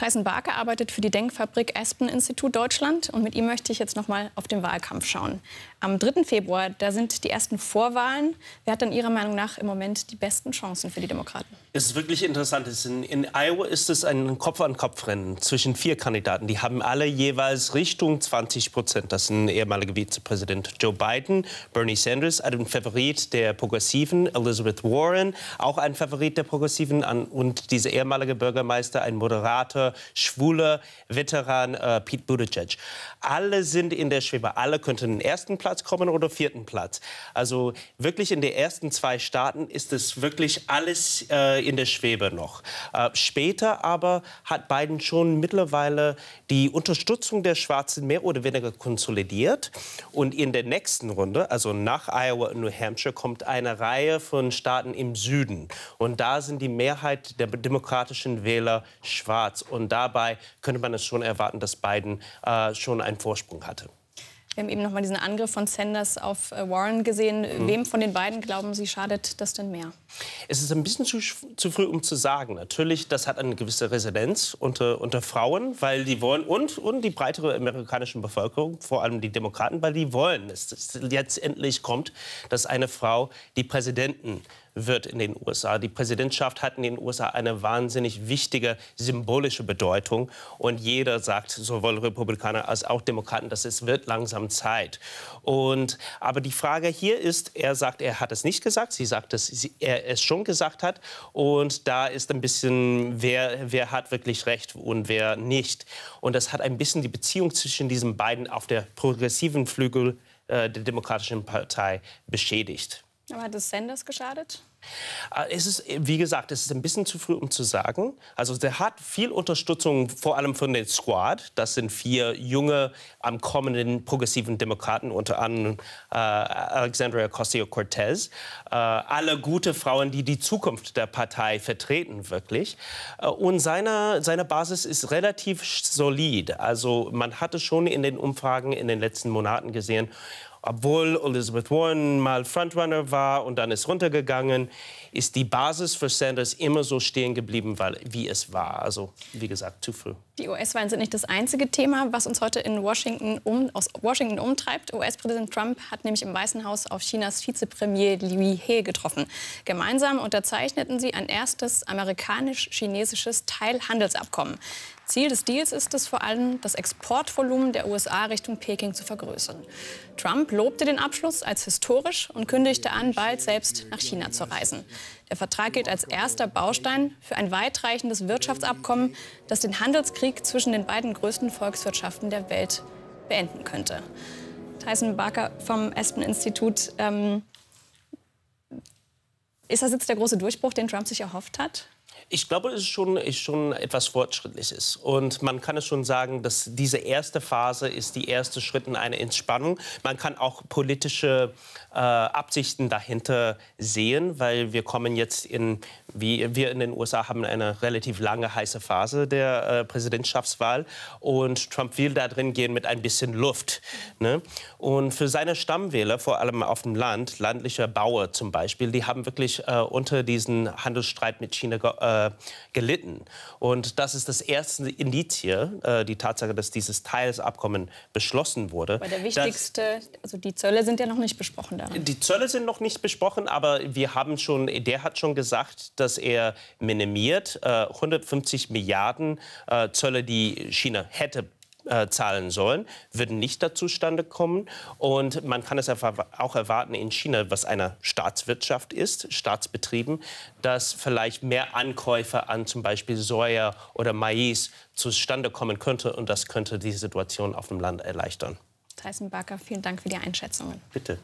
Tyson Barker arbeitet für die Denkfabrik Aspen Institut Deutschland und mit ihm möchte ich jetzt noch mal auf den Wahlkampf schauen. Am 3. Februar, da sind die ersten Vorwahlen. Wer hat dann Ihrer Meinung nach im Moment die besten Chancen für die Demokraten? Es ist wirklich interessant. In, in Iowa ist es ein Kopf-an-Kopf-Rennen zwischen vier Kandidaten. Die haben alle jeweils Richtung 20 Prozent. Das sind ehemalige Vizepräsident Joe Biden, Bernie Sanders, ein Favorit der Progressiven, Elizabeth Warren, auch ein Favorit der Progressiven und dieser ehemalige Bürgermeister, ein moderater, schwuler Veteran, äh, Pete Buttigieg. Alle sind in der Schwebe. Alle könnten in den ersten Platz kommen oder vierten Platz. Also wirklich in den ersten zwei Staaten ist es wirklich alles... Äh, äh, in der Schwebe noch. Äh, später aber hat Biden schon mittlerweile die Unterstützung der Schwarzen mehr oder weniger konsolidiert. Und in der nächsten Runde, also nach Iowa und New Hampshire, kommt eine Reihe von Staaten im Süden. Und da sind die Mehrheit der demokratischen Wähler schwarz. Und dabei könnte man es schon erwarten, dass Biden äh, schon einen Vorsprung hatte. Wir haben eben noch mal diesen Angriff von Sanders auf äh, Warren gesehen. Mhm. Wem von den beiden glauben Sie, schadet das denn mehr? Es ist ein bisschen zu, zu früh, um zu sagen. Natürlich, das hat eine gewisse Resonanz unter, unter Frauen, weil die wollen, und, und die breitere amerikanische Bevölkerung, vor allem die Demokraten, weil die wollen, dass es letztendlich kommt, dass eine Frau die Präsidenten wird in den USA. Die Präsidentschaft hat in den USA eine wahnsinnig wichtige symbolische Bedeutung. Und jeder sagt, sowohl Republikaner als auch Demokraten, dass es wird langsam Zeit. Und, aber die Frage hier ist, er sagt, er hat es nicht gesagt. Sie sagt, dass sie, er es schon gesagt hat. Und da ist ein bisschen, wer, wer hat wirklich recht und wer nicht. Und das hat ein bisschen die Beziehung zwischen diesen beiden auf der progressiven Flügel äh, der Demokratischen Partei beschädigt. Aber hat es Sanders geschadet? Ah, es ist, wie gesagt, es ist ein bisschen zu früh, um zu sagen. Also der hat viel Unterstützung, vor allem von den Squad. Das sind vier junge, am kommenden progressiven Demokraten, unter anderem äh, Alexandria Ocasio-Cortez. Äh, alle gute Frauen, die die Zukunft der Partei vertreten, wirklich. Äh, und seine, seine Basis ist relativ solid. Also man hatte schon in den Umfragen in den letzten Monaten gesehen, obwohl Elizabeth Warren mal Frontrunner war und dann ist runtergegangen, ist die Basis für Sanders immer so stehen geblieben, weil, wie es war. Also, wie gesagt, zu früh. Die US-Wahlen sind nicht das einzige Thema, was uns heute in Washington um, aus Washington umtreibt. US-Präsident Trump hat nämlich im Weißen Haus auf Chinas Vizepremier Liu He getroffen. Gemeinsam unterzeichneten sie ein erstes amerikanisch-chinesisches Teilhandelsabkommen. Ziel des Deals ist es vor allem, das Exportvolumen der USA Richtung Peking zu vergrößern. Trump lobte den Abschluss als historisch und kündigte an, bald selbst nach China zu reisen. Der Vertrag gilt als erster Baustein für ein weitreichendes Wirtschaftsabkommen, das den Handelskrieg zwischen den beiden größten Volkswirtschaften der Welt beenden könnte. Tyson Barker vom Aspen-Institut. Ähm, ist das jetzt der große Durchbruch, den Trump sich erhofft hat? Ich glaube, es ist schon, ist schon etwas Fortschrittliches. Und man kann es schon sagen, dass diese erste Phase ist die erste Schritt in eine Entspannung. Man kann auch politische äh, Absichten dahinter sehen, weil wir kommen jetzt in, wie wir in den USA haben eine relativ lange heiße Phase der äh, Präsidentschaftswahl. Und Trump will da drin gehen mit ein bisschen Luft. Ne? Und für seine Stammwähler, vor allem auf dem Land, landliche Bauer zum Beispiel, die haben wirklich äh, unter diesen Handelsstreit mit China äh, äh, gelitten. Und das ist das erste Indiz hier, äh, die Tatsache, dass dieses Teilesabkommen beschlossen wurde. Aber der wichtigste, dass, also die Zölle sind ja noch nicht besprochen daran. Die Zölle sind noch nicht besprochen, aber wir haben schon, der hat schon gesagt, dass er minimiert äh, 150 Milliarden äh, Zölle, die China hätte äh, zahlen sollen, würden nicht dazu zustande kommen. Und man kann es auch erwarten in China, was eine Staatswirtschaft ist, Staatsbetrieben, dass vielleicht mehr Ankäufe an zum Beispiel Soja oder Mais zustande kommen könnte. Und das könnte die Situation auf dem Land erleichtern. Tyson Barker, vielen Dank für die Einschätzungen. Bitte.